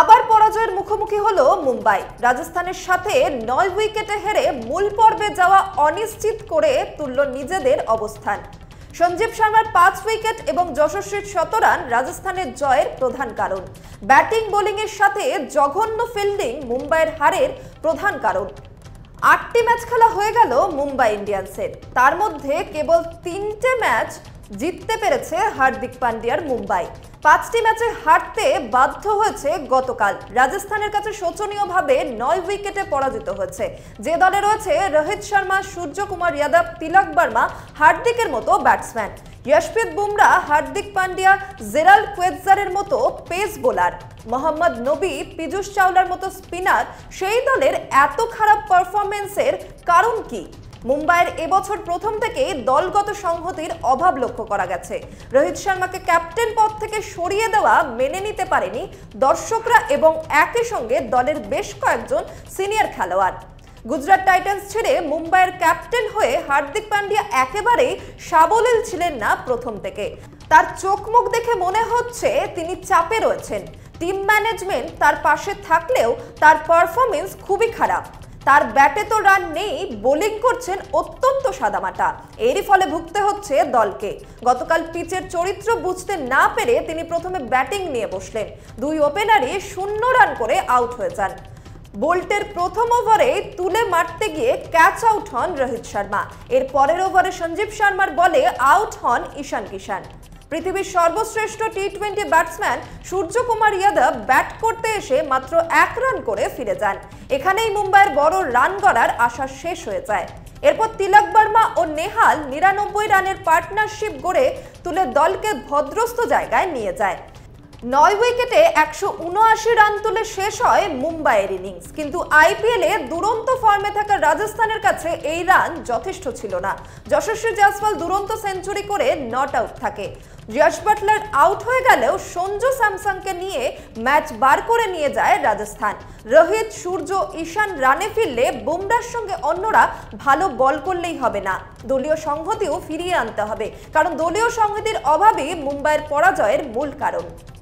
আবার পরাজয়ের মুখোমুখি হল মুম্বাই রাজস্থানের সাথে নয় উইকেটে হেরে মূল পর্বে যাওয়া অনিশ্চিত করে তুলল নিজেদের অবস্থান সঞ্জীব শর্মার পাঁচ উইকেট এবং যশস্বীর শতরান রাজস্থানের জয়ের প্রধান কারণ ব্যাটিং বোলিংয়ের সাথে জঘন্য ফিল্ডিং মুম্বাইয়ের হারের প্রধান কারণ আটটি ম্যাচ খেলা হয়ে গেল মুম্বাই ইন্ডিয়ান্সের তার মধ্যে কেবল তিনটে ম্যাচ জিততে পেরেছে হার্দিক পান্ডিয়ার মুম্বাই পাঁচটি ম্যাচে হারতে বাধ্য হয়েছে গতকাল রাজস্থানের কাছে শোচনীয়ভাবে নয় উইকেটে পরাজিত হয়েছে যে দলে রয়েছে রোহিত শর্মা সূর্যকুমার ইয়াদব তিলক বর্মা হার্দিকের মতো ব্যাটসম্যান ইয়াশপ্রীত বুমরা হার্দিক পান্ডিয়া জেরাল কুয়েজারের মতো পেস বোলার মোহাম্মদ নবী পীযুষ চাওলার মতো স্পিনার সেই দলের এত খারাপ পারফরমেন্সের কারণ কি মুম্বাইয়ের এবছর প্রথম থেকে দলগত সংহতির অভাব লক্ষ্য করা গেছে রোহিত শর্মাকে ক্যাপ্টেন পদ থেকে সরিয়ে দেওয়া মেনে নিতে পারেনি দর্শকরা এবং একই সঙ্গে দলের বেশ কয়েকজন সিনিয়র খেলোয়াড় গুজরাট টাইটান্স ছেড়ে মুম্বাইয়ের ক্যাপ্টেন হয়ে হার্দিক পান্ডিয়া একেবারেই সাবলীল ছিলেন না প্রথম থেকে তার চোখ মুখ দেখে মনে হচ্ছে তিনি চাপে রয়েছেন টিম ম্যানেজমেন্ট তার পাশে থাকলেও তার পারফরমেন্স খুবই খারাপ তার ব্যাটে তো রান নেই বোলিং করছেন অত্যন্ত সাদামাটা এরই ফলে ভুগতে হচ্ছে দলকে গতকাল পিচের চরিত্র বুঝতে না পেরে তিনি প্রথমে ব্যাটিং নিয়ে বসলেন দুই ওপেনারই শূন্য রান করে আউট হয়ে যান বোল্টের প্রথম ওভারে তুলে মারতে গিয়ে ক্যাচ আউট হন রোহিত শর্মা এর পরের ওভারে সঞ্জীব শর্মার বলে আউট হন ঈশান কিষাণ পৃথিবীর সর্বশ্রেষ্ঠ T twenty batsman Suryakumar Yadav bat করতে এসে মাত্র এক রান করে ফিরে যান এখানেই মুম্বাইয়ের বড় রান গড়ার আশা শেষ হয়ে যায় এরপর তিলক বর্মা ও নেহাল নিরানব্বই রানের পার্টনারশিপ গড়ে তুলে দলকে ভদ্রস্থ জায়গায় নিয়ে যায় নয় উইকেটে একশো উনআশি রান তুলে শেষ হয় মুম্বাইয়ের ইনিংস কিন্তু আইপিএলে দুরন্ত ফর্মে থাকা রাজস্থানের কাছে এই রান যথেষ্ট ছিল না যশস্বী জয়সওয়াল দুরন্ত সেঞ্চুরি করে নট আউট থাকে যশ বাটলার আউট হয়ে গেলেও সঞ্জু স্যামসাংকে নিয়ে ম্যাচ বার করে নিয়ে যায় রাজস্থান রোহিত সূর্য ঈশান রানে ফিরলে বুমরার সঙ্গে অন্যরা ভালো বল করলেই হবে না দলীয় সংহতিও ফিরিয়ে আনতে হবে কারণ দলীয় সংহতির অভাবে মুম্বাইয়ের পরাজয়ের মূল কারণ